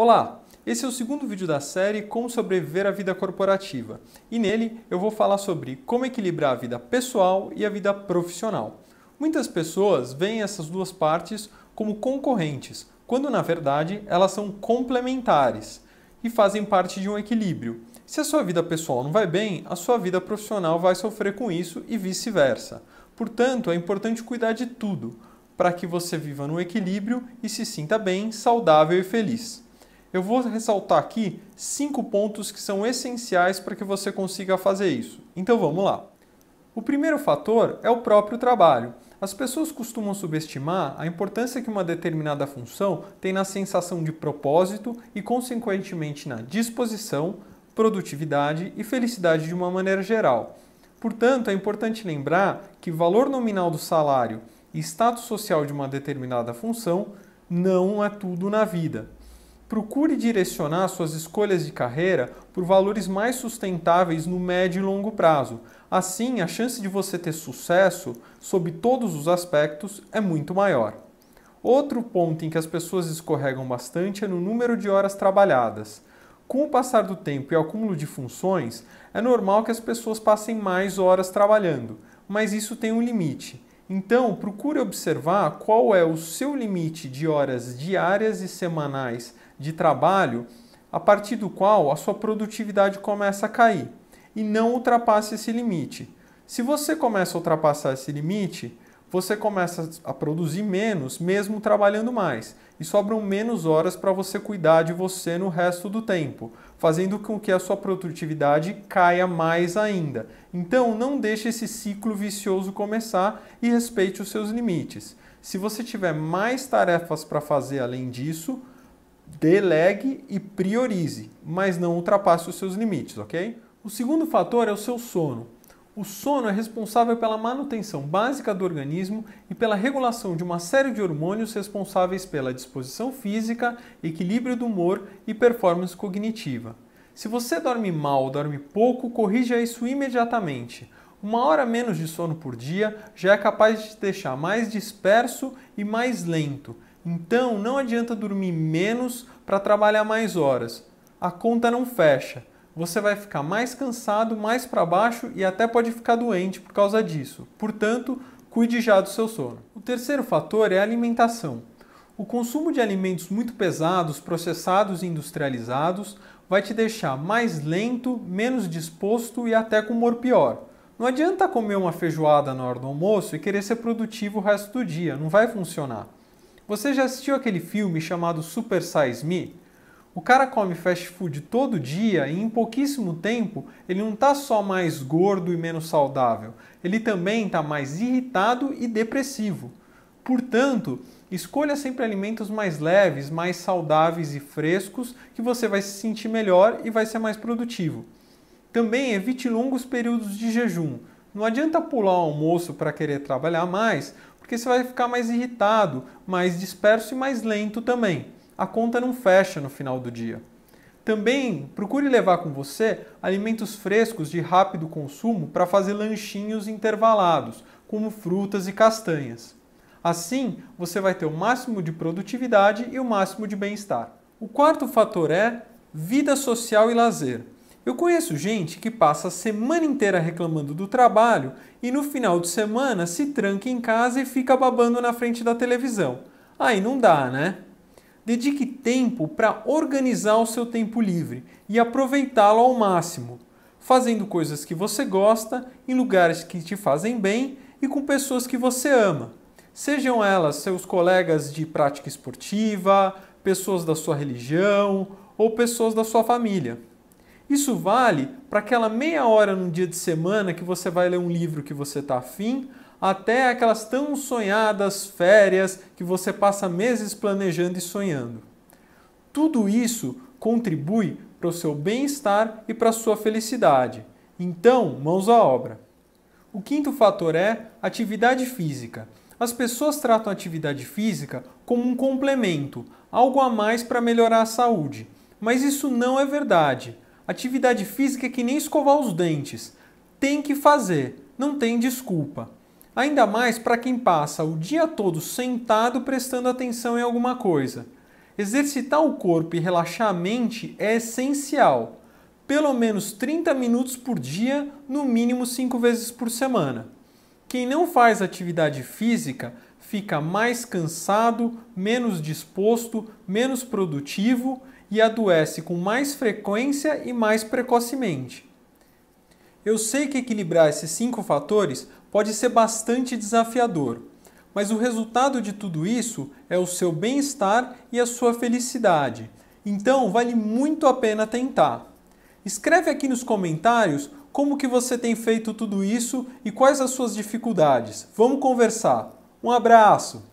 Olá, esse é o segundo vídeo da série Como Sobreviver à Vida Corporativa e nele eu vou falar sobre como equilibrar a vida pessoal e a vida profissional. Muitas pessoas veem essas duas partes como concorrentes, quando na verdade elas são complementares e fazem parte de um equilíbrio. Se a sua vida pessoal não vai bem, a sua vida profissional vai sofrer com isso e vice-versa. Portanto, é importante cuidar de tudo para que você viva no equilíbrio e se sinta bem, saudável e feliz. Eu vou ressaltar aqui cinco pontos que são essenciais para que você consiga fazer isso. Então vamos lá. O primeiro fator é o próprio trabalho. As pessoas costumam subestimar a importância que uma determinada função tem na sensação de propósito e, consequentemente, na disposição, produtividade e felicidade de uma maneira geral. Portanto, é importante lembrar que valor nominal do salário e status social de uma determinada função não é tudo na vida. Procure direcionar suas escolhas de carreira por valores mais sustentáveis no médio e longo prazo. Assim, a chance de você ter sucesso sob todos os aspectos é muito maior. Outro ponto em que as pessoas escorregam bastante é no número de horas trabalhadas. Com o passar do tempo e o acúmulo de funções, é normal que as pessoas passem mais horas trabalhando, mas isso tem um limite. Então, procure observar qual é o seu limite de horas diárias e semanais de trabalho, a partir do qual a sua produtividade começa a cair, e não ultrapasse esse limite. Se você começa a ultrapassar esse limite, você começa a produzir menos, mesmo trabalhando mais, e sobram menos horas para você cuidar de você no resto do tempo, fazendo com que a sua produtividade caia mais ainda. Então, não deixe esse ciclo vicioso começar e respeite os seus limites. Se você tiver mais tarefas para fazer além disso, delegue e priorize, mas não ultrapasse os seus limites, ok? O segundo fator é o seu sono. O sono é responsável pela manutenção básica do organismo e pela regulação de uma série de hormônios responsáveis pela disposição física, equilíbrio do humor e performance cognitiva. Se você dorme mal, dorme pouco, corrija isso imediatamente. Uma hora menos de sono por dia já é capaz de te deixar mais disperso e mais lento. Então não adianta dormir menos para trabalhar mais horas. A conta não fecha você vai ficar mais cansado, mais para baixo e até pode ficar doente por causa disso. Portanto, cuide já do seu sono. O terceiro fator é a alimentação. O consumo de alimentos muito pesados, processados e industrializados vai te deixar mais lento, menos disposto e até com humor pior. Não adianta comer uma feijoada na hora do almoço e querer ser produtivo o resto do dia, não vai funcionar. Você já assistiu aquele filme chamado Super Size Me? O cara come fast food todo dia e em pouquíssimo tempo ele não está só mais gordo e menos saudável, ele também está mais irritado e depressivo. Portanto, escolha sempre alimentos mais leves, mais saudáveis e frescos, que você vai se sentir melhor e vai ser mais produtivo. Também evite longos períodos de jejum. Não adianta pular o almoço para querer trabalhar mais, porque você vai ficar mais irritado, mais disperso e mais lento também a conta não fecha no final do dia. Também procure levar com você alimentos frescos de rápido consumo para fazer lanchinhos intervalados, como frutas e castanhas. Assim, você vai ter o máximo de produtividade e o máximo de bem-estar. O quarto fator é vida social e lazer. Eu conheço gente que passa a semana inteira reclamando do trabalho e no final de semana se tranca em casa e fica babando na frente da televisão. Aí não dá, né? Dedique tempo para organizar o seu tempo livre e aproveitá-lo ao máximo, fazendo coisas que você gosta, em lugares que te fazem bem e com pessoas que você ama. Sejam elas seus colegas de prática esportiva, pessoas da sua religião ou pessoas da sua família. Isso vale para aquela meia hora no dia de semana que você vai ler um livro que você está afim até aquelas tão sonhadas férias que você passa meses planejando e sonhando. Tudo isso contribui para o seu bem-estar e para a sua felicidade. Então, mãos à obra. O quinto fator é atividade física. As pessoas tratam a atividade física como um complemento, algo a mais para melhorar a saúde. Mas isso não é verdade. Atividade física é que nem escovar os dentes. Tem que fazer, não tem desculpa. Ainda mais para quem passa o dia todo sentado prestando atenção em alguma coisa. Exercitar o corpo e relaxar a mente é essencial. Pelo menos 30 minutos por dia, no mínimo 5 vezes por semana. Quem não faz atividade física fica mais cansado, menos disposto, menos produtivo e adoece com mais frequência e mais precocemente. Eu sei que equilibrar esses cinco fatores pode ser bastante desafiador, mas o resultado de tudo isso é o seu bem-estar e a sua felicidade. Então, vale muito a pena tentar. Escreve aqui nos comentários como que você tem feito tudo isso e quais as suas dificuldades. Vamos conversar. Um abraço.